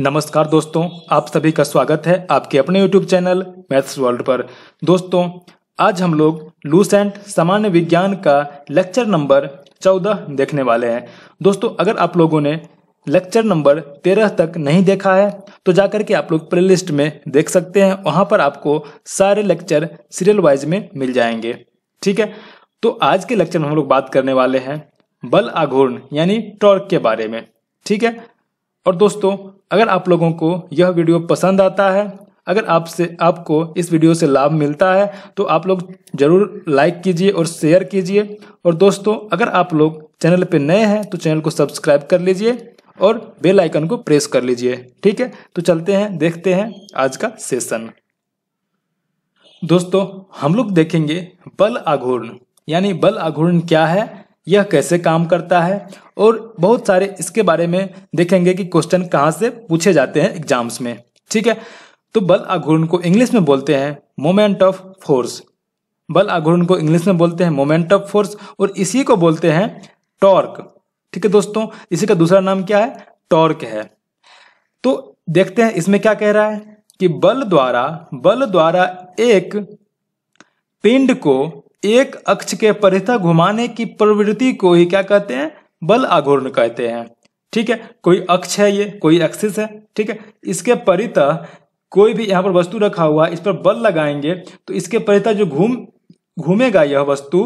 नमस्कार दोस्तों आप सभी का स्वागत है आपके अपने YouTube चैनल मैथ्स वर्ल्ड पर दोस्तों आज हम लोग लूसेंट सामान्य विज्ञान का लेक्चर नंबर 14 देखने वाले हैं दोस्तों अगर आप लोगों ने लेक्चर नंबर 13 तक नहीं देखा है तो जाकर के आप लोग प्लेलिस्ट में देख सकते हैं वहां पर आपको सारे लेक्चर सीरियल वाइज में मिल जाएंगे ठीक है तो आज के लेक्चर में हम लोग बात करने वाले हैं बल आघूर्ण यानी टॉर्क के बारे में ठीक है और दोस्तों अगर आप लोगों को यह वीडियो पसंद आता है अगर आपसे आपको इस वीडियो से लाभ मिलता है तो आप लोग जरूर लाइक कीजिए और शेयर कीजिए और दोस्तों अगर आप लोग चैनल पर नए हैं तो चैनल को सब्सक्राइब कर लीजिए और बेल आइकन को प्रेस कर लीजिए ठीक है तो चलते हैं देखते हैं आज का सेशन दोस्तों हम लोग देखेंगे बल आघूर्ण यानी बल आघूर्ण क्या है यह कैसे काम करता है और बहुत सारे इसके बारे में देखेंगे कि क्वेश्चन कहाँ से पूछे जाते हैं एग्जाम्स में ठीक है तो बल आघूर्ण को इंग्लिश में बोलते हैं मोमेंट ऑफ फोर्स बल आघूर्ण को इंग्लिश में बोलते हैं मोमेंट ऑफ फोर्स और इसी को बोलते हैं टॉर्क ठीक है दोस्तों इसी का दूसरा नाम क्या है टॉर्क है तो देखते हैं इसमें क्या कह रहा है कि बल द्वारा बल द्वारा एक पिंड को एक अक्ष के परिता घुमाने की प्रवृत्ति को ही क्या कहते हैं बल आघूर्ण कहते हैं ठीक है कोई अक्ष है ये कोई एक्सिस है ठीक है इसके परिता कोई भी यहाँ पर वस्तु रखा हुआ इस पर बल लगाएंगे तो इसके परिता जो घूम घूमेगा यह वस्तु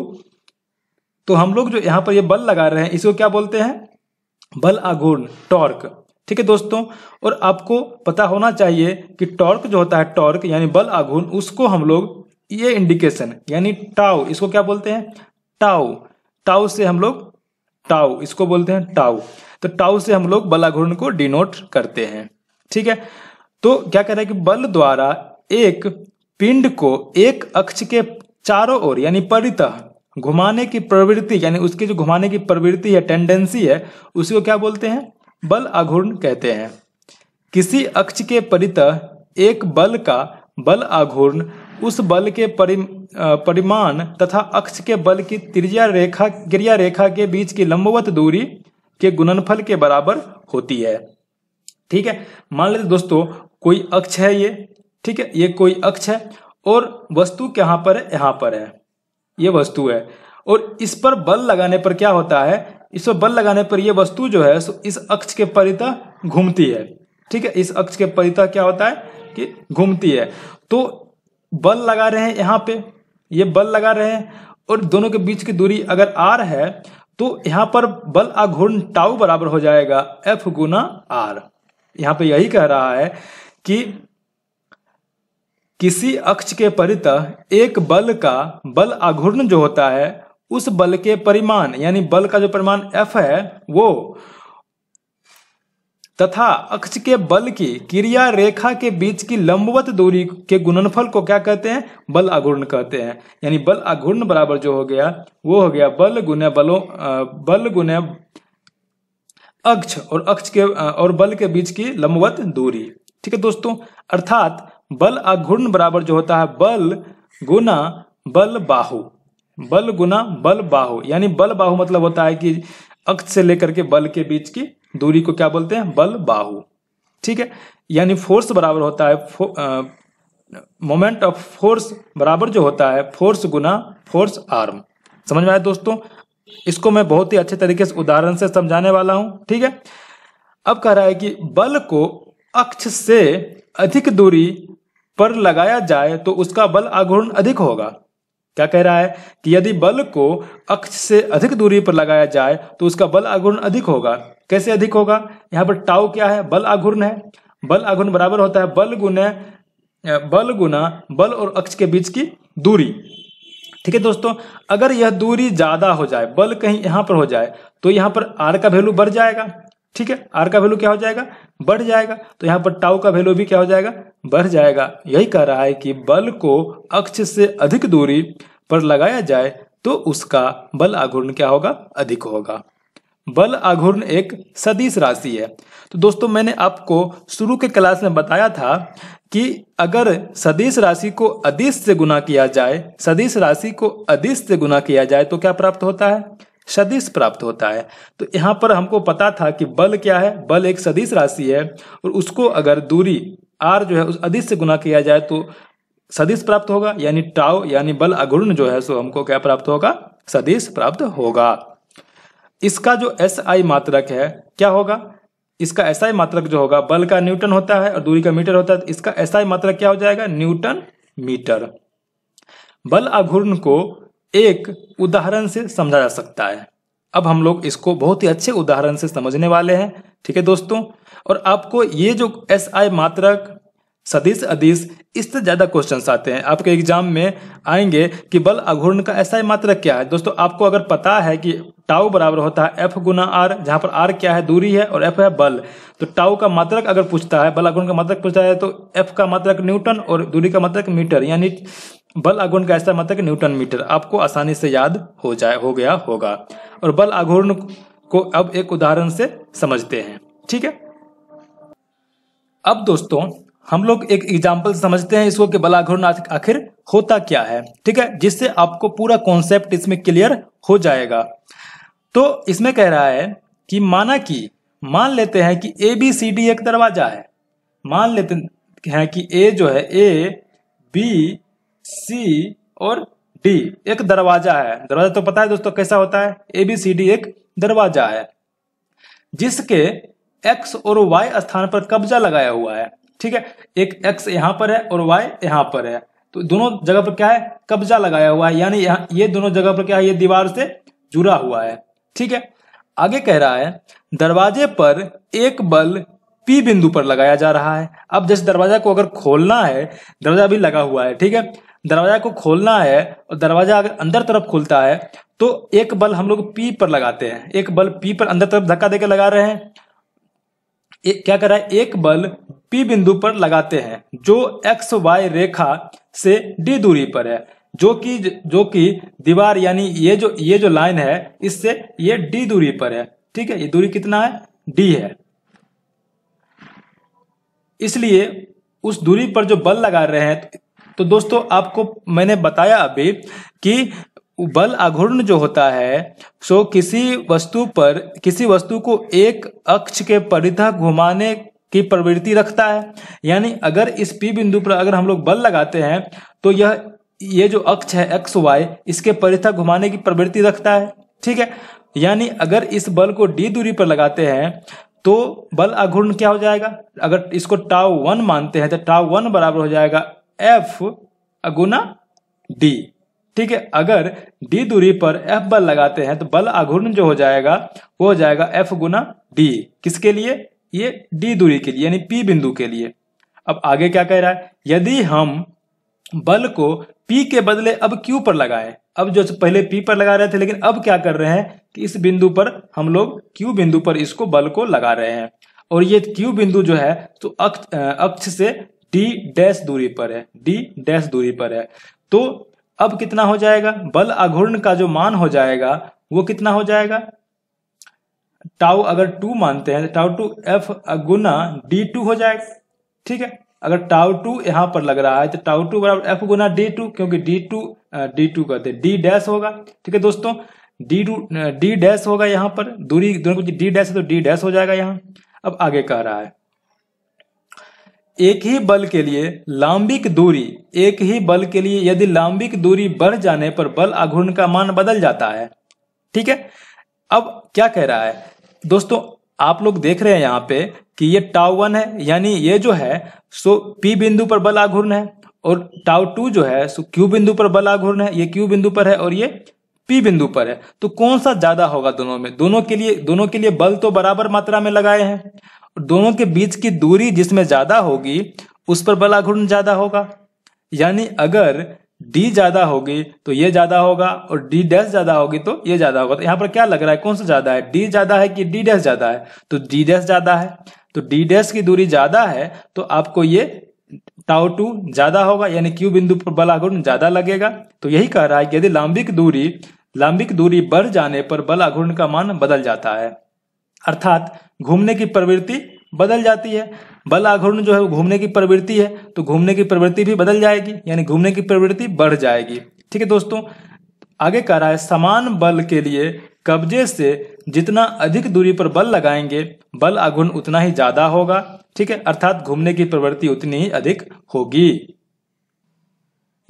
तो हम लोग जो यहाँ पर यह बल लगा रहे हैं इसको क्या बोलते हैं बल आघूर्ण टॉर्क ठीक है दोस्तों और आपको पता होना चाहिए कि टॉर्क जो होता है टॉर्क यानी बल आघूर्ण उसको हम लोग ये इंडिकेशन यानी टाउ इसको क्या बोलते हैं टाउ टाउ से हम लोग टाउ इसको बोलते हैं टाउ तो टाउ से हम लोग बलाघूर्ण को डिनोट करते हैं ठीक है तो क्या कह रहा है कि बल द्वारा एक पिंड को एक अक्ष के चारों ओर यानी परितः घुमाने की प्रवृत्ति यानी उसकी जो घुमाने की प्रवृत्ति या टेंडेंसी है उसी को क्या बोलते हैं बल आघूर्ण कहते हैं किसी अक्ष के परितः एक बल का बल आघूर्ण उस बल के परिमाण तथा अक्ष के बल की त्रिज्या रेखा क्रिया रेखा के बीच की लंबवत दूरी के गुणनफल के बराबर होती है ठीक है मान लेते दोस्तों कोई अक्ष है ये ठीक है ये कोई अक्ष है और वस्तु कहाँ पर है यहाँ पर है ये वस्तु है और इस पर बल लगाने पर क्या होता है इस पर बल लगाने पर यह वस्तु जो है सो इस अक्ष के परिता घूमती है ठीक है इस अक्ष के परिता क्या होता है कि घूमती है तो बल लगा रहे हैं यहाँ पे ये बल लगा रहे हैं और दोनों के बीच की दूरी अगर आर है तो यहाँ पर बल आघूर्ण टाउ बराबर हो जाएगा एफ गुना आर यहाँ पे यही कह रहा है कि किसी अक्ष के परित एक बल का बल आघूर्ण जो होता है उस बल के परिमाण यानी बल का जो परिमाण एफ है वो तथा अक्ष के बल की क्रिया रेखा के बीच की लंबवत दूरी के गुणनफल को क्या कहते हैं बल अघूर्ण कहते हैं यानी बल अघूर्ण बराबर जो हो गया वो हो गया बल गुने बलों बल गुने अक्ष और अक्ष के और बल के बीच की लंबवत दूरी ठीक है दोस्तों अर्थात बल अघूर्ण बराबर जो होता है बल गुना बल बाहु बल गुना बल बाहु यानी बल बाहु मतलब होता है कि अक्ष से लेकर के बल के बीच की दूरी को क्या बोलते हैं बल बाहु ठीक है यानी फोर्स बराबर होता है मोमेंट ऑफ फोर्स बराबर जो होता है फोर्स गुना फोर्स आर्म समझ में आया दोस्तों इसको मैं बहुत ही अच्छे तरीके से उदाहरण से समझाने वाला हूं ठीक है अब कह रहा है कि बल को अक्ष से अधिक दूरी पर लगाया जाए तो उसका बल आघूर्ण अधिक होगा क्या कह रहा है कि यदि बल को अक्ष से अधिक दूरी पर लगाया जाए तो उसका बल आघूर्ण अधिक होगा कैसे अधिक होगा यहाँ पर टाउ क्या है बल आघूर्ण है बल आघूर्ण बराबर होता है बल गुण बल गुना बल और अक्ष के बीच की दूरी ठीक है दोस्तों अगर यह दूरी ज्यादा हो जाए बल कहीं यहां पर हो जाए तो यहाँ पर आर का वैल्यू बढ़ जाएगा ठीक है आर का वैल्यू क्या हो जाएगा बढ़ जाएगा तो यहाँ पर टाउ का वैल्यू भी क्या हो जाएगा बढ़ जाएगा यही कह रहा है कि बल को अक्ष से अधिक दूरी पर लगाया जाए तो उसका बल आघूर्ण क्या होगा अधिक होगा बल आघूर्ण एक सदिश राशि है तो दोस्तों मैंने आपको शुरू के क्लास में बताया था कि अगर सदिश राशि को अदिश से गुना किया जाए सदिश राशि को अदिश से गुना किया जाए तो क्या प्राप्त होता है सदिश प्राप्त होता है तो यहाँ पर हमको पता था कि बल क्या है बल एक सदिश राशि है और उसको अगर दूरी आर जो है उस अधिश से गुना किया जाए तो सदिश प्राप्त होगा यानी टाव यानी बल अघूर्ण जो है सो हमको क्या प्राप्त होगा सदिश प्राप्त होगा इसका जो एस आई मात्रक है क्या होगा इसका एस आई मात्रक जो होगा बल का न्यूटन होता है और दूरी का मीटर होता है तो इसका एस आई मात्रक क्या हो जाएगा न्यूटन मीटर बल अघूर्ण को एक उदाहरण से समझा जा सकता है अब हम लोग इसको बहुत ही अच्छे उदाहरण से समझने वाले हैं ठीक है दोस्तों और आपको ये जो एस आई मात्रक सदिश अदिश इससे ज्यादा क्वेश्चन आते हैं आपके एग्जाम में आएंगे कि बल अघूर्ण का एसआई मात्रक क्या है दोस्तों आपको अगर पता है कि टाउ बराबर होता है एफ गुना आर जहां पर आर क्या है दूरी है और एफ है बल तो टाउ का मात्रक अगर पूछता है बल अघूर्ण का मात्रक पूछता है तो एफ का मात्रक न्यूटन और दूरी का मात्रक मीटर यानी बल आघूर्ण का ऐसा मतलब कि न्यूटन मीटर आपको आसानी से याद हो जाए हो गया होगा और बल आघूर्ण को अब एक उदाहरण से समझते हैं ठीक है अब दोस्तों हम लोग एक एग्जाम्पल समझते हैं इसको कि बल आघूर्ण आखिर होता क्या है ठीक है जिससे आपको पूरा कॉन्सेप्ट इसमें क्लियर हो जाएगा तो इसमें कह रहा है कि माना कि मान लेते हैं कि ए बी सी डी एक दरवाजा है मान लेते हैं कि ए जो है ए बी सी और डी एक दरवाजा है दरवाजा तो पता है दोस्तों कैसा होता है ए बी सी डी एक दरवाजा है जिसके एक्स और वाई स्थान पर कब्जा लगाया हुआ है ठीक है एक एक्स यहां पर है और वाई यहां पर है तो दोनों जगह पर क्या है कब्जा लगाया हुआ है यानी यहाँ ये दोनों जगह पर क्या है ये दीवार से जुड़ा हुआ है ठीक है आगे कह रहा है दरवाजे पर एक बल पी बिंदु पर लगाया जा रहा है अब जैसे दरवाजा को अगर खोलना है दरवाजा भी लगा हुआ है ठीक है दरवाजा को खोलना है और दरवाजा अगर अंदर तरफ खुलता है तो एक बल हम लोग पी पर लगाते हैं एक बल पी पर अंदर तरफ धक्का देकर लगा रहे हैं एक, क्या कर रहा है एक बल पी बिंदु पर लगाते हैं जो एक्स वाई रेखा से डी दूरी पर है जो कि जो कि दीवार यानी ये जो ये जो लाइन है इससे ये डी दूरी पर है ठीक है ये दूरी कितना है डी है इसलिए उस दूरी पर जो बल लगा रहे हैं तो दोस्तों आपको मैंने बताया अभी कि बल आघूर्ण जो होता है सो किसी वस्तु पर किसी वस्तु को एक अक्ष के परिधा घुमाने की प्रवृत्ति रखता है यानी अगर इस पी बिंदु पर अगर हम लोग बल लगाते हैं तो यह ये जो अक्ष है एक्स वाई इसके परिधा घुमाने की प्रवृत्ति रखता है ठीक है यानी अगर इस बल को डी दूरी पर लगाते हैं तो बल आघूर्ण क्या हो जाएगा अगर इसको टाव वन मानते हैं तो टाव वन बराबर हो जाएगा एफ अगुना डी ठीक है अगर डी दूरी पर एफ बल लगाते हैं तो बल आघूर्ण जो हो जाएगा वो हो जाएगा एफ गुना डी किसके लिए ये डी दूरी के लिए यानी पी बिंदु के लिए अब आगे क्या कह रहा है यदि हम बल को पी के बदले अब क्यू पर लगाए अब जो पहले पी पर लगा रहे थे लेकिन अब क्या कर रहे हैं कि इस बिंदु पर हम लोग क्यू बिंदु पर इसको बल को लगा रहे हैं और ये क्यू बिंदु जो है तो अक्ष अक्ष से डी डैश दूरी पर है डी डैश दूरी पर है तो अब कितना हो जाएगा बल अघूर्ण का जो मान हो जाएगा वो कितना हो जाएगा टाउ अगर टू मानते हैं टाउ टू एफ गुना डी टू हो जाएगा ठीक है अगर टाउ टू यहां पर लग रहा है तो टाउ टू बराबर एफ गुना डी टू क्योंकि डी टू डी टू कहते हैं डी डैश होगा ठीक है दोस्तों डी टू डी डैश होगा यहाँ पर दूरी दोनों डी डैश है तो डी डैश हो जाएगा यहाँ अब आगे कह रहा है एक ही बल के लिए लांबिक दूरी एक ही बल के लिए यदि लांबिक दूरी बढ़ जाने पर बल आघूर्ण का मान बदल जाता है ठीक है अब क्या कह रहा है दोस्तों आप लोग देख रहे हैं यहाँ पे कि ये टाव वन है यानी ये जो है सो पी बिंदु पर बल आघूर्ण है और टाव टू जो है सो क्यू बिंदु पर बल आघूर्ण है ये क्यू बिंदु पर है और ये पी बिंदु पर है तो कौन सा ज्यादा होगा दोनों में दोनों के लिए दोनों के लिए बल तो बराबर मात्रा में लगाए हैं दोनों के बीच की दूरी जिसमें ज्यादा होगी उस पर बल आघूर्ण ज्यादा होगा यानी अगर डी ज्यादा होगी तो ये ज्यादा होगा और डी डैश ज्यादा होगी तो ये ज्यादा होगा तो यहाँ पर क्या लग रहा है कौन सा ज्यादा है डी ज्यादा है कि डी डैश ज्यादा है तो डी डैश ज्यादा है तो डी डैश की दूरी ज्यादा है तो आपको ये टाउ टू ज्यादा होगा यानी क्यू बिंदु पर बल आघूर्ण ज्यादा लगेगा तो यही कह रहा है कि यदि लांबिक दूरी लांबिक दूरी बढ़ जाने पर बल आघूर्ण का मान बदल जाता है अर्थात घूमने की प्रवृत्ति बदल जाती है बल आघूर्ण जो है वो घूमने की प्रवृत्ति है तो घूमने की प्रवृत्ति भी बदल जाएगी यानी घूमने की प्रवृत्ति बढ़ जाएगी ठीक है दोस्तों आगे कह रहा है समान बल के लिए कब्जे से जितना अधिक दूरी पर बल लगाएंगे बल आघूर्ण उतना ही ज्यादा होगा ठीक है अर्थात घूमने की प्रवृत्ति उतनी ही अधिक होगी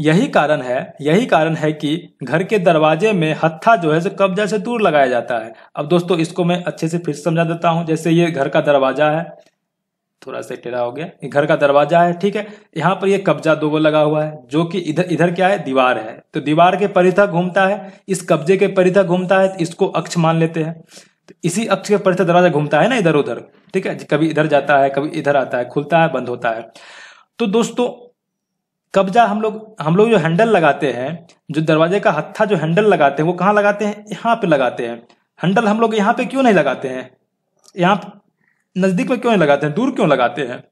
यही कारण है यही कारण है कि घर के दरवाजे में हत्था जो है सो कब्जा से दूर लगाया जाता है अब दोस्तों इसको मैं अच्छे से फिर समझा देता हूँ जैसे ये घर का दरवाजा है थोड़ा सा टेढ़ा हो गया ये घर का दरवाजा है ठीक है यहाँ पर ये कब्जा दो लगा हुआ है जो कि इधर इधर क्या है दीवार है तो दीवार के परिथक घूमता है इस कब्जे के परिथक घूमता है इसको अक्ष मान लेते हैं तो इसी अक्ष के परिधक दरवाजा घूमता है ना इधर उधर ठीक है कभी इधर जाता है कभी इधर आता है खुलता है बंद होता है तो दोस्तों कब्जा हम लोग हम लोग जो हैंडल लगाते हैं जो दरवाजे का हत्था जो हैंडल लगाते हैं वो कहाँ लगाते हैं यहाँ पे लगाते हैं हैंडल हम लोग यहाँ पे क्यों नहीं लगाते हैं यहाँ नज़दीक में क्यों नहीं लगाते हैं दूर क्यों लगाते हैं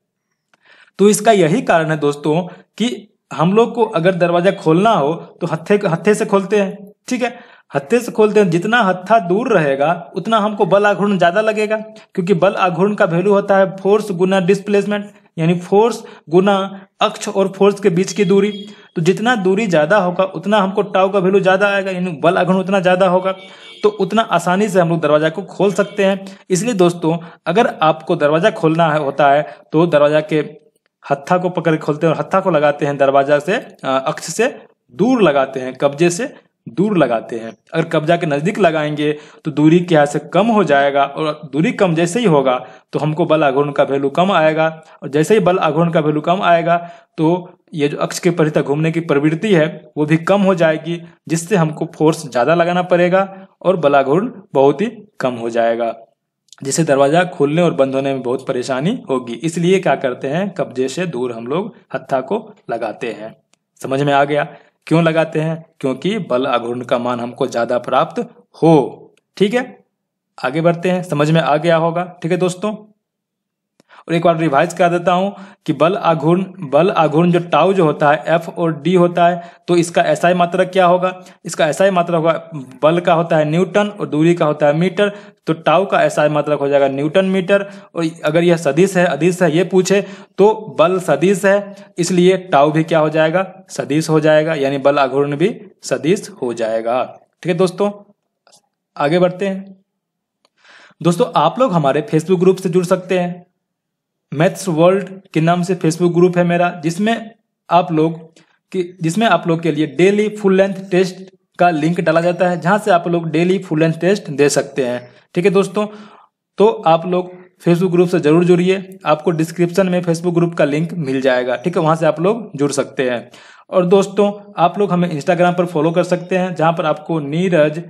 तो इसका यही कारण है दोस्तों कि हम लोग को अगर दरवाजा खोलना हो तो हत्थे हत्थे से खोलते हैं ठीक है हत्थे से खोलते हैं जितना हत्था दूर रहेगा उतना हमको बल आघूर्ण ज्यादा लगेगा क्योंकि बल आघूर्ण का वैल्यू होता है फोर्स गुना डिस्प्लेसमेंट यानी फोर्स गुना अक्ष और फोर्स के बीच की दूरी तो जितना दूरी ज़्यादा होगा उतना हमको टाव का वैल्यू ज़्यादा आएगा यानी बल अघन उतना ज़्यादा होगा तो उतना आसानी से हम लोग दरवाज़ा को खोल सकते हैं इसलिए दोस्तों अगर आपको दरवाज़ा खोलना है होता है तो दरवाज़ा के हत्था को पकड़ खोलते हैं और हत्था को लगाते हैं दरवाज़ा से अक्ष से दूर लगाते हैं कब्जे से दूर लगाते हैं अगर कब्जा के नज़दीक लगाएंगे तो दूरी के से कम हो जाएगा और दूरी कम जैसे ही होगा तो हमको बल आघूर्ण का वैल्यू कम आएगा और जैसे ही बल आघूर्ण का वैल्यू कम आएगा तो ये जो अक्ष के परिता घूमने की प्रवृत्ति है वो भी कम हो जाएगी जिससे हमको फोर्स ज़्यादा लगाना पड़ेगा और बलाघूर्ण बहुत ही कम हो जाएगा जिससे दरवाज़ा खोलने और बंद होने में बहुत परेशानी होगी इसलिए क्या करते हैं कब्जे से दूर हम लोग हत्था को लगाते हैं समझ में आ गया क्यों लगाते हैं क्योंकि बल आघूर्ण का मान हमको ज्यादा प्राप्त हो ठीक है आगे बढ़ते हैं समझ में आ गया होगा ठीक है दोस्तों और एक बार रिवाइज कर देता हूं कि बल आघूर्ण बल आघूर्ण जो टाउ जो होता है एफ और डी होता है तो इसका ऐसा मात्रक क्या होगा इसका ऐसा मात्रक होगा बल का होता है न्यूटन और दूरी का होता है मीटर तो टाउ का ऐसा मात्रक हो जाएगा न्यूटन मीटर और अगर यह सदिश है अदिश है ये पूछे तो बल सदिश है इसलिए टाउ भी क्या हो जाएगा सदिश हो जाएगा यानी बल आघूर्ण भी सदिश हो जाएगा ठीक है दोस्तों आगे बढ़ते हैं दोस्तों आप लोग हमारे फेसबुक ग्रुप से जुड़ सकते हैं मैथ्स वर्ल्ड के नाम से फेसबुक ग्रुप है मेरा जिसमें आप लोग कि जिसमें आप लोग के लिए डेली फुल लेंथ टेस्ट का लिंक डाला जाता है जहां से आप लोग डेली फुल लेंथ टेस्ट दे सकते हैं ठीक है दोस्तों तो आप लोग फेसबुक ग्रुप से जरूर जुड़िए आपको डिस्क्रिप्शन में फेसबुक ग्रुप का लिंक मिल जाएगा ठीक है वहां से आप लोग जुड़ सकते हैं और दोस्तों आप लोग हमें इंस्टाग्राम पर फॉलो कर सकते हैं जहां पर आपको नीरज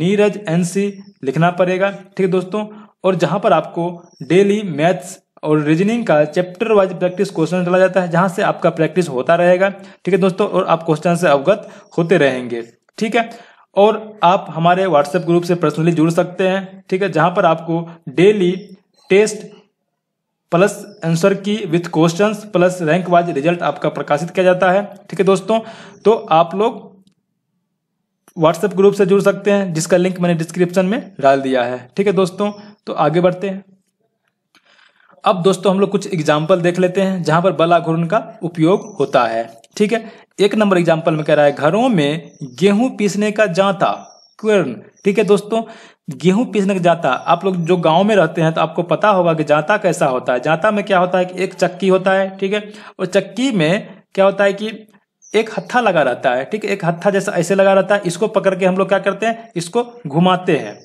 नीरज एनसी लिखना पड़ेगा ठीक है दोस्तों और जहां पर आपको डेली मैथ्स और रीजनिंग का चैप्टर वाइज प्रैक्टिस क्वेश्चन डाला जाता है जहाँ से आपका प्रैक्टिस होता रहेगा ठीक है दोस्तों और आप क्वेश्चन से अवगत होते रहेंगे ठीक है और आप हमारे व्हाट्सएप ग्रुप से पर्सनली जुड़ सकते हैं ठीक है जहाँ पर आपको daily test plus answer key with questions plus rank wise result आपका प्रकाशित किया जाता है ठीक है दोस्तों तो आप लोग व्हाट्सएप ग्रुप से जुड़ सकते हैं जिसका लिंक मैंने डिस्क्रिप्शन में डाल दिया है ठीक है दोस्तों तो आगे बढ़ते हैं अब दोस्तों हम लोग कुछ एग्जाम्पल देख लेते हैं जहां पर बला घूर्ण का उपयोग होता है ठीक है एक नंबर एग्जाम्पल में कह रहा है घरों में गेहूं पीसने का जाता क्वर्ण ठीक है दोस्तों गेहूं पीसने का जाता आप लोग जो गांव में रहते हैं तो आपको पता होगा कि जाता कैसा होता है जाता में क्या होता है कि एक चक्की होता है ठीक है और चक्की में क्या होता है कि एक हत्था लगा रहता है ठीक है एक हत्था जैसा ऐसे लगा रहता है इसको पकड़ के हम लोग क्या करते हैं इसको घुमाते हैं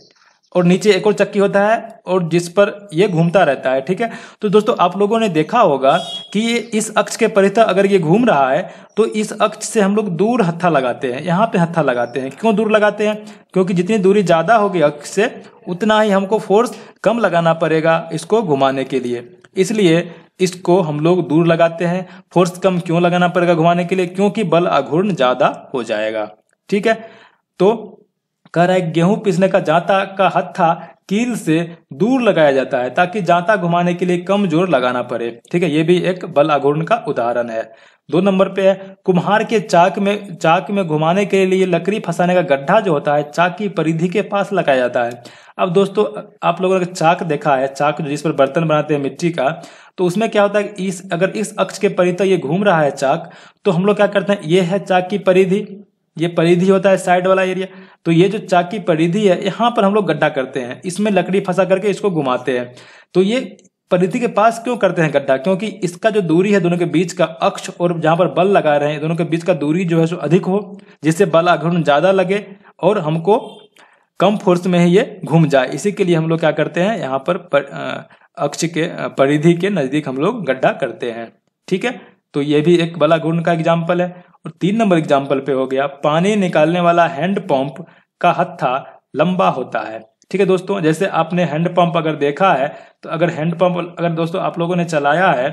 और नीचे एक और चक्की होता है और जिस पर यह घूमता रहता है ठीक है तो दोस्तों आप लोगों ने देखा होगा कि ये इस अक्ष के परितः अगर ये घूम रहा है तो इस अक्ष से हम लोग दूर हत्था लगाते हैं यहाँ पे हत्था लगाते हैं क्यों दूर लगाते हैं क्योंकि जितनी दूरी ज़्यादा होगी अक्ष से उतना ही हमको फोर्स कम लगाना पड़ेगा इसको घुमाने के लिए इसलिए इसको हम लोग दूर लगाते हैं फोर्स कम क्यों लगाना पड़ेगा घुमाने के लिए क्योंकि बल अघूर्ण ज़्यादा हो जाएगा ठीक है तो कह रहा है गेहूं पीसने का जाता का हत्था कील से दूर लगाया जाता है ताकि जाता घुमाने के लिए कम जोर लगाना पड़े ठीक है ये भी एक बल आघूर्ण का उदाहरण है दो नंबर पे है कुम्हार के चाक में चाक में घुमाने के लिए लकड़ी फंसाने का गड्ढा जो होता है चाक की परिधि के पास लगाया जाता है अब दोस्तों आप लोगों ने चाक देखा है चाक जिस पर बर्तन बनाते हैं मिट्टी का तो उसमें क्या होता है इस अगर इस अक्ष के परिधि तक ये घूम रहा है चाक तो हम लोग क्या करते हैं ये है चाक की परिधि ये परिधि होता है साइड वाला एरिया तो ये जो चाकी परिधि है यहाँ पर हम लोग गड्ढा करते हैं इसमें लकड़ी फंसा करके इसको घुमाते हैं तो ये परिधि के पास क्यों करते हैं गड्ढा क्योंकि इसका जो दूरी है दोनों के बीच का अक्ष और जहां पर बल लगा रहे हैं दोनों के बीच का दूरी जो है सो अधिक हो जिससे बल आघूर्ण ज्यादा लगे और हमको कम फोर्स में ही ये घूम जाए इसी के लिए हम लोग क्या करते हैं यहाँ पर, पर अक्ष के परिधि के नजदीक हम लोग गड्ढा करते हैं ठीक है तो ये भी एक बला गुण का एग्जाम्पल है और तीन नंबर एग्जाम्पल पे हो गया पानी निकालने वाला हैंड पंप का हत्था लंबा होता है ठीक है दोस्तों जैसे आपने हैंड पंप अगर देखा है तो अगर हैंड पंप अगर दोस्तों आप लोगों ने चलाया है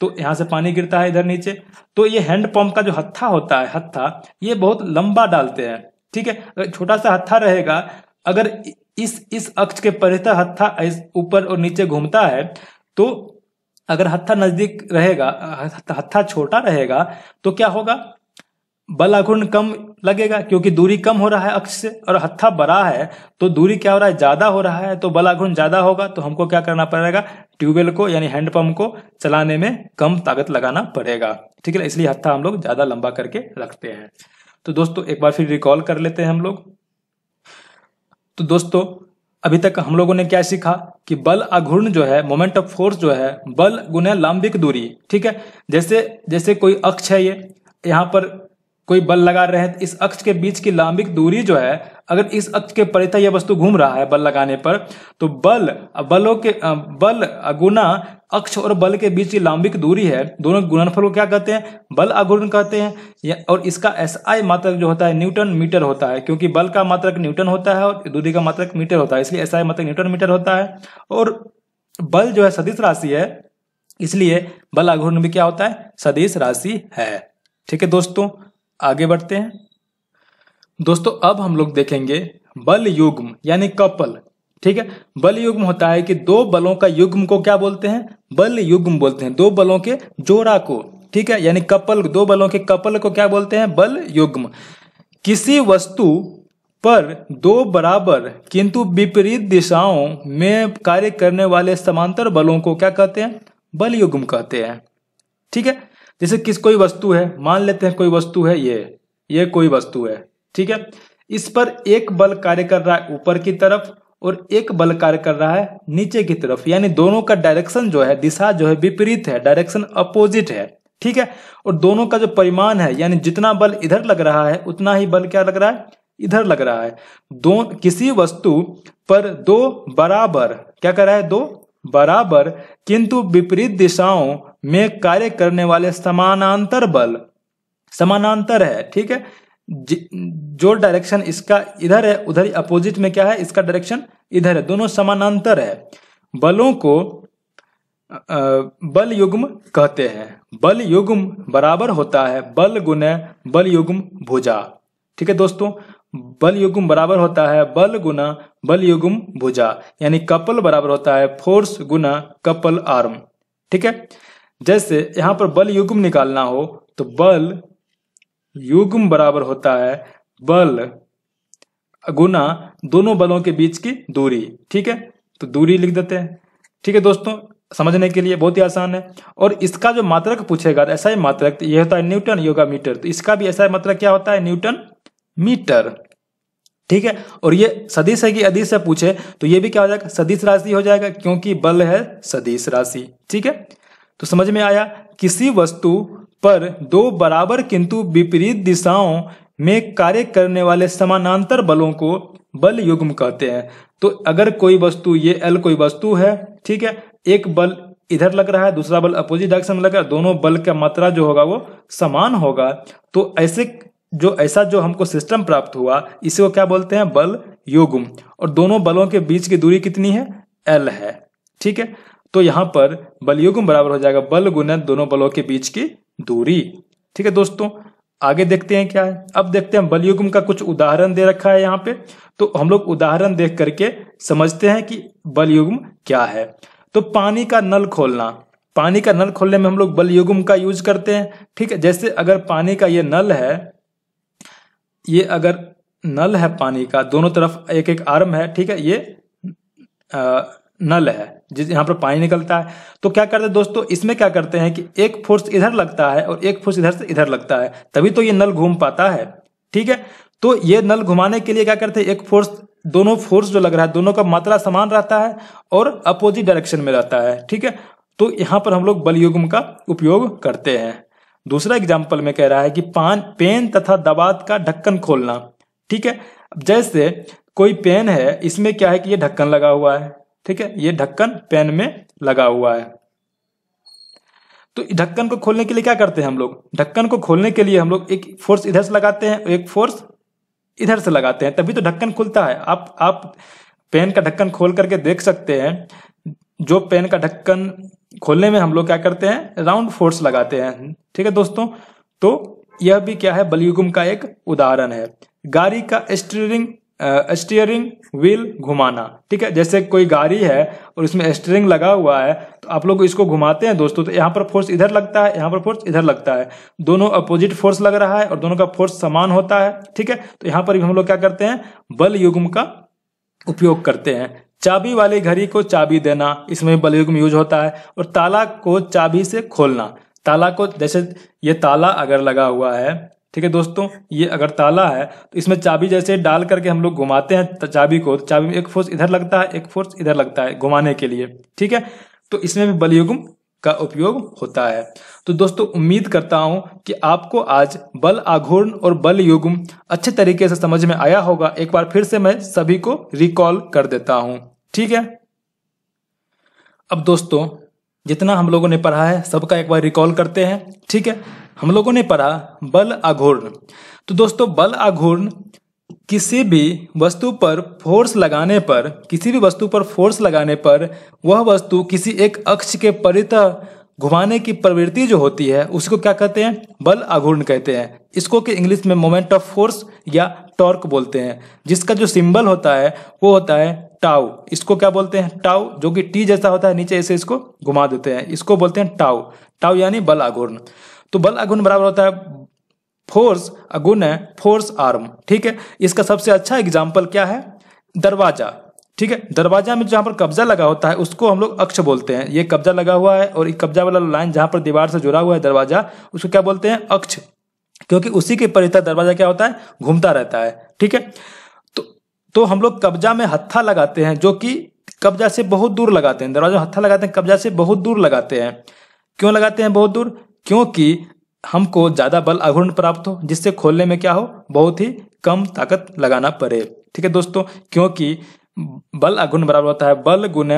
तो यहाँ से पानी गिरता है इधर नीचे तो ये हैंड पंप का जो हत्था होता है हत्था ये बहुत लंबा डालते हैं ठीक है अगर छोटा सा हत्था रहेगा अगर इस इस अक्ष के परिता हत्था ऊपर और नीचे घूमता है तो अगर हत्था नजदीक रहेगा हत्था छोटा रहेगा तो क्या होगा बल आघूर्ण कम लगेगा क्योंकि दूरी कम हो रहा है अक्ष से और हत्था बड़ा है तो दूरी क्या हो रहा है ज्यादा हो रहा है तो बल आघूर्ण ज्यादा होगा तो हमको क्या करना पड़ेगा ट्यूबवेल को यानी हैंडपंप को चलाने में कम ताकत लगाना पड़ेगा ठीक है इसलिए हत्था हम लोग ज्यादा लंबा करके रखते हैं तो दोस्तों एक बार फिर रिकॉल कर लेते हैं हम लोग तो दोस्तों अभी तक हम लोगों ने क्या सीखा कि बल अघूर्ण जो है मोमेंट ऑफ फोर्स जो है बल गुने लंबिक दूरी ठीक है जैसे जैसे कोई अक्ष है ये यहाँ पर कोई बल लगा रहे हैं तो इस अक्ष के बीच की लांबिक दूरी जो है अगर इस अक्ष के परितः यह वस्तु घूम रहा है बल लगाने पर तो बल बलों के बल गुना अक्ष और बल के बीच की लांबिक दूरी है दोनों गुणनफल को क्या कहते हैं बल अघूर्ण कहते हैं और इसका एस आई मात्रक जो होता है न्यूटन मीटर होता है क्योंकि बल का मात्रक न्यूटन होता है और दूरी का मात्रक मीटर होता है इसलिए एस आई मात्रक न्यूटन मीटर होता है और बल जो है सदिश राशि है इसलिए बल अघूर्ण भी क्या होता है सदिश राशि है ठीक है दोस्तों आगे बढ़ते हैं दोस्तों अब हम लोग देखेंगे बल युग्म यानी कपल ठीक है बल युग्म होता है कि दो बलों का युग्म को क्या बोलते हैं बल युग्म बोलते हैं दो बलों के जोड़ा को ठीक है यानी कपल दो बलों के कपल को क्या बोलते हैं बल युग्म किसी वस्तु पर दो बराबर किंतु विपरीत दिशाओं में कार्य करने वाले समांतर बलों को क्या कहते हैं बल युग्म कहते हैं ठीक है जैसे किस कोई वस्तु है मान लेते हैं कोई वस्तु है ये ये कोई वस्तु है ठीक है इस पर एक बल कार्य कर रहा है ऊपर की तरफ और एक बल कार्य कर रहा है नीचे की तरफ यानी दोनों का डायरेक्शन जो है दिशा जो है विपरीत है डायरेक्शन अपोजिट है ठीक है और दोनों का जो परिमाण है यानी जितना बल इधर लग रहा है उतना ही बल क्या लग रहा है इधर लग रहा है दो किसी वस्तु पर दो बराबर क्या कर रहा है दो बराबर किंतु विपरीत दिशाओं में कार्य करने वाले समानांतर बल समानांतर है ठीक है जो डायरेक्शन इसका इधर है उधर अपोजिट में क्या है इसका डायरेक्शन इधर है दोनों समानांतर है बलों को बल युग्म कहते हैं बल युग्म बराबर होता है बल गुने बल युग्म भुजा ठीक है दोस्तों बल युग्म बराबर होता है बल गुना बल युग्म भुजा यानी कपल बराबर होता है फोर्स गुना कपल आर्म ठीक है जैसे यहां पर बल युग्म निकालना हो तो बल युग्म बराबर होता है बल गुना दोनों बलों के बीच की दूरी ठीक है तो दूरी लिख देते हैं ठीक है दोस्तों समझने के लिए बहुत ही आसान है और इसका जो मात्रक पूछेगा ऐसा तो ही मात्रक यह होता है न्यूटन योगा मीटर तो इसका भी ऐसा मात्रक क्या होता है न्यूटन मीटर ठीक है और ये सदिश है कि अधिस है पूछे तो ये भी क्या हो जाएगा सदिश राशि हो जाएगा क्योंकि बल है सदिश राशि ठीक है तो समझ में आया किसी वस्तु पर दो बराबर किंतु विपरीत दिशाओं में कार्य करने वाले समानांतर बलों को बल युग्म कहते हैं तो अगर कोई वस्तु ये एल कोई वस्तु है ठीक है एक बल इधर लग रहा है दूसरा बल अपोजिट डायरेक्शन में लग रहा है दोनों बल का मात्रा जो होगा वो समान होगा तो ऐसे जो ऐसा जो हमको सिस्टम प्राप्त हुआ इसे वो क्या बोलते हैं बल युग्म और दोनों बलों के बीच की दूरी कितनी है एल है ठीक है तो यहां पर बलयुग्म बराबर हो जाएगा बल गुणन दोनों बलों के बीच की दूरी ठीक है दोस्तों आगे देखते हैं क्या है अब देखते हैं बलयुग्म का कुछ उदाहरण दे रखा है यहाँ पे तो हम लोग उदाहरण देख करके समझते हैं कि बलयुगम क्या है तो पानी का नल खोलना पानी का नल खोलने में हम लोग बलयुग्म का यूज करते हैं ठीक है जैसे अगर पानी का ये नल है ये अगर नल है पानी का दोनों तरफ एक एक आर्म है ठीक है ये नल है जिस यहाँ पर पानी निकलता है तो क्या करते हैं दोस्तों इसमें क्या करते हैं कि एक फोर्स इधर लगता है और एक फोर्स इधर से इधर लगता है तभी तो ये नल घूम पाता है ठीक है तो ये नल घुमाने के लिए क्या करते हैं एक फोर्स दोनों फोर्स जो लग रहा है दोनों का मात्रा समान रहता है और अपोजिट डायरेक्शन में रहता है ठीक है तो यहाँ पर हम लोग बल का उपयोग करते हैं दूसरा एग्जाम्पल में कह रहा है कि पान पेन तथा दबात का ढक्कन खोलना ठीक है जैसे कोई पेन है इसमें क्या है कि ये ढक्कन लगा हुआ है ठीक है ये ढक्कन पैन में लगा हुआ है तो ढक्कन को खोलने के लिए क्या करते हैं हम लोग ढक्कन को खोलने के लिए हम लोग एक फोर्स इधर से लगाते हैं एक फोर्स इधर से लगाते हैं तभी तो ढक्कन खुलता है आप आप पेन का ढक्कन खोल करके देख सकते हैं जो पेन का ढक्कन खोलने में हम लोग क्या करते हैं राउंड फोर्स लगाते हैं ठीक है दोस्तों तो यह भी क्या है बलियुगम का एक उदाहरण है गाड़ी का स्टीयरिंग स्टीयरिंग व्हील घुमाना ठीक है जैसे कोई गाड़ी है और उसमें स्टीयरिंग लगा हुआ है तो आप लोग इसको घुमाते हैं दोस्तों तो यहाँ पर फोर्स इधर लगता है यहाँ पर फोर्स इधर लगता है दोनों अपोजिट फोर्स लग रहा है और दोनों का फोर्स समान होता है ठीक है तो यहाँ पर भी हम लोग क्या करते हैं बल युग्म का उपयोग करते हैं चाबी वाली घड़ी को चाबी देना इसमें बल युग्म यूज होता है और ताला को चाबी से खोलना ताला को जैसे ये ताला अगर लगा हुआ है ठीक है दोस्तों ये अगर ताला है तो इसमें चाबी जैसे डाल करके हम लोग घुमाते हैं चाबी को तो चाबी में एक फोर्स इधर लगता है एक फोर्स इधर लगता है घुमाने के लिए ठीक है तो इसमें भी बलयुगम का उपयोग होता है तो दोस्तों उम्मीद करता हूं कि आपको आज बल आघूर्ण और बल युग्म अच्छे तरीके से समझ में आया होगा एक बार फिर से मैं सभी को रिकॉल कर देता हूं ठीक है अब दोस्तों जितना हम लोगों ने पढ़ा है सबका एक बार रिकॉल करते हैं ठीक है हम लोगों ने पढ़ा बल आघूर्ण तो दोस्तों बल आघूर्ण किसी भी वस्तु पर फोर्स लगाने पर किसी भी वस्तु पर फोर्स लगाने पर वह वस्तु किसी एक अक्ष के परित घुमाने की प्रवृत्ति जो होती है उसको क्या कहते हैं बल आघूर्ण कहते हैं इसको कि इंग्लिश में मोमेंट ऑफ फोर्स या टॉर्क बोलते हैं जिसका जो सिंबल होता है वो होता है टाउ इसको क्या बोलते हैं टाउ जो कि टी जैसा होता है नीचे ऐसे इसको घुमा देते हैं इसको बोलते हैं टाउ टाउ यानी बल आघूर्ण तो बल अगुन बराबर होता है फोर्स अगुन है फोर्स आर्म ठीक है इसका सबसे अच्छा एग्जाम्पल क्या है दरवाजा ठीक है दरवाजा में जहां पर कब्जा लगा होता है उसको हम लोग अक्ष बोलते हैं ये कब्जा लगा हुआ है और कब्जा वाला लाइन जहां पर दीवार से जुड़ा हुआ है दरवाजा उसको क्या बोलते हैं अक्ष क्योंकि उसी के परिता दरवाजा क्या होता है घूमता रहता है ठीक है तो तो हम लोग कब्जा में हत्था लगाते हैं जो कि कब्जा से बहुत दूर लगाते हैं दरवाजा हत्था लगाते हैं कब्जा से बहुत दूर लगाते हैं क्यों लगाते हैं बहुत दूर क्योंकि हमको ज्यादा बल आघूर्ण प्राप्त हो जिससे खोलने में क्या हो बहुत ही कम ताकत लगाना पड़े ठीक है दोस्तों क्योंकि बल आघूर्ण बराबर होता है बल गुण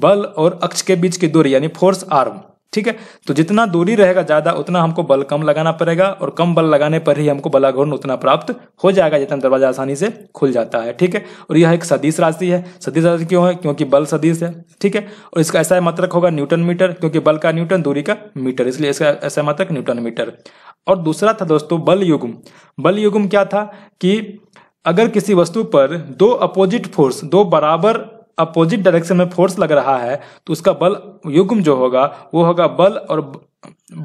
बल और अक्ष के बीच की दूरी यानी फोर्स आर्म ठीक है तो जितना दूरी रहेगा ज्यादा उतना हमको बल कम लगाना पड़ेगा और कम बल लगाने पर ही हमको बलाघूर्ण उतना प्राप्त हो जाएगा जितना दरवाजा आसानी से खुल जाता है ठीक है और यह एक सदीश राशि है सदीश राशि क्यों है क्योंकि बल सदीश है ठीक है और इसका ऐसा मात्रक होगा न्यूटन मीटर क्योंकि बल का न्यूटन दूरी का मीटर इसलिए इसका ऐसा मात्रक न्यूटन मीटर और दूसरा था दोस्तों बल युगम बल युगम क्या था कि अगर किसी वस्तु पर दो अपोजिट फोर्स दो बराबर अपोजिट डायरेक्शन में फोर्स लग रहा है तो उसका बल युग्म जो होगा वो होगा बल और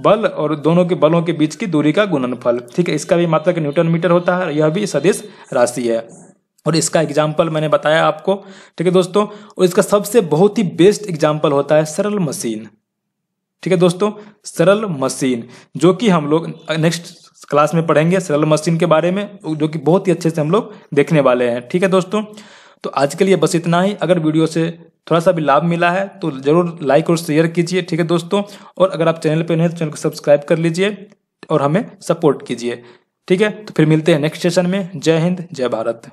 बल और दोनों के बलों के बीच की दूरी का गुणनफल ठीक है इसका भी मात्रक न्यूटन मीटर होता है यह भी सदिश राशि है और इसका एग्जाम्पल मैंने बताया आपको ठीक है दोस्तों और इसका सबसे बहुत ही बेस्ट एग्जाम्पल होता है सरल मशीन ठीक है दोस्तों सरल मशीन जो कि हम लोग नेक्स्ट क्लास में पढ़ेंगे सरल मशीन के बारे में जो कि बहुत ही अच्छे से हम लोग देखने वाले हैं ठीक है दोस्तों तो आज के लिए बस इतना ही अगर वीडियो से थोड़ा सा भी लाभ मिला है तो जरूर लाइक और शेयर कीजिए ठीक है दोस्तों और अगर आप चैनल पर नहीं तो चैनल को सब्सक्राइब कर लीजिए और हमें सपोर्ट कीजिए ठीक है तो फिर मिलते हैं नेक्स्ट सेशन में जय हिंद जय भारत